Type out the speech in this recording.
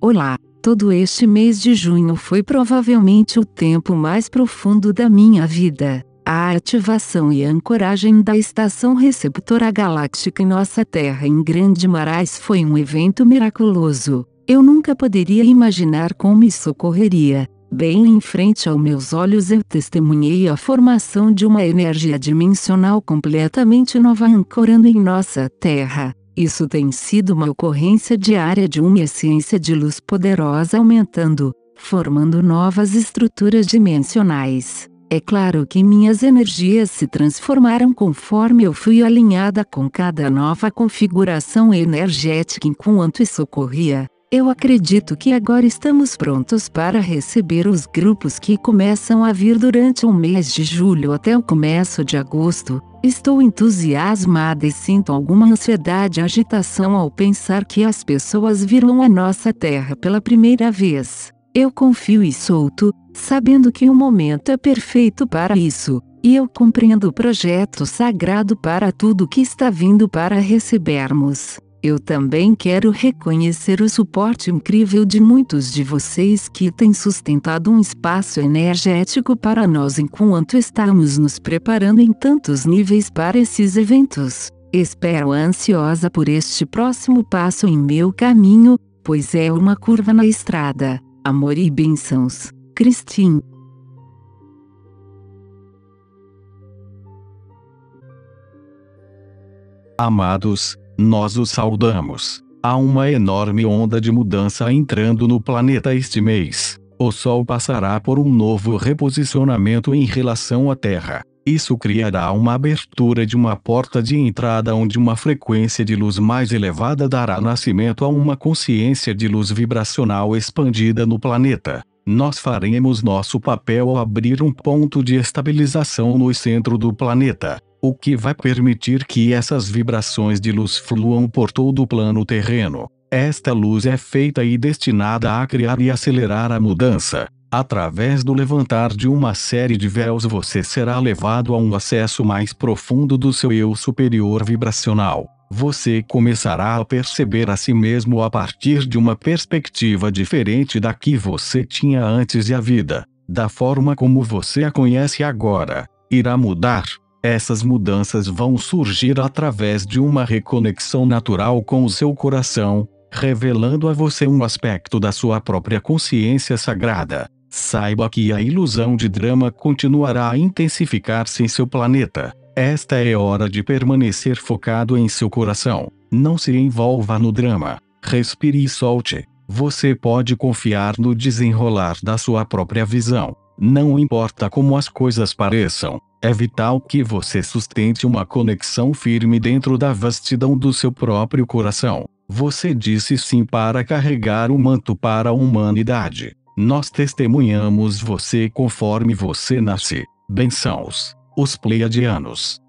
Olá! Todo este mês de junho foi provavelmente o tempo mais profundo da minha vida. A ativação e ancoragem da estação receptora galáctica em nossa Terra em Grande Marais foi um evento miraculoso. Eu nunca poderia imaginar como isso ocorreria. Bem em frente aos meus olhos eu testemunhei a formação de uma energia dimensional completamente nova ancorando em nossa Terra. Isso tem sido uma ocorrência diária de uma ciência de luz poderosa aumentando, formando novas estruturas dimensionais. É claro que minhas energias se transformaram conforme eu fui alinhada com cada nova configuração energética enquanto isso ocorria. Eu acredito que agora estamos prontos para receber os grupos que começam a vir durante o mês de julho até o começo de agosto. Estou entusiasmada e sinto alguma ansiedade e agitação ao pensar que as pessoas virão a nossa terra pela primeira vez. Eu confio e solto, sabendo que o momento é perfeito para isso, e eu compreendo o projeto sagrado para tudo que está vindo para recebermos. Eu também quero reconhecer o suporte incrível de muitos de vocês que têm sustentado um espaço energético para nós enquanto estamos nos preparando em tantos níveis para esses eventos. Espero ansiosa por este próximo passo em meu caminho, pois é uma curva na estrada. Amor e bênçãos. Christine. Amados, nós o saudamos. Há uma enorme onda de mudança entrando no planeta este mês. O Sol passará por um novo reposicionamento em relação à Terra. Isso criará uma abertura de uma porta de entrada onde uma frequência de luz mais elevada dará nascimento a uma consciência de luz vibracional expandida no planeta. Nós faremos nosso papel ao abrir um ponto de estabilização no centro do planeta o que vai permitir que essas vibrações de luz fluam por todo o plano terreno. Esta luz é feita e destinada a criar e acelerar a mudança. Através do levantar de uma série de véus, você será levado a um acesso mais profundo do seu eu superior vibracional. Você começará a perceber a si mesmo a partir de uma perspectiva diferente da que você tinha antes e a vida, da forma como você a conhece agora, irá mudar. Essas mudanças vão surgir através de uma reconexão natural com o seu coração, revelando a você um aspecto da sua própria consciência sagrada. Saiba que a ilusão de drama continuará a intensificar-se em seu planeta. Esta é hora de permanecer focado em seu coração. Não se envolva no drama. Respire e solte. Você pode confiar no desenrolar da sua própria visão. Não importa como as coisas pareçam, é vital que você sustente uma conexão firme dentro da vastidão do seu próprio coração. Você disse sim para carregar o manto para a humanidade. Nós testemunhamos você conforme você nasce. Bençãos, os pleiadianos.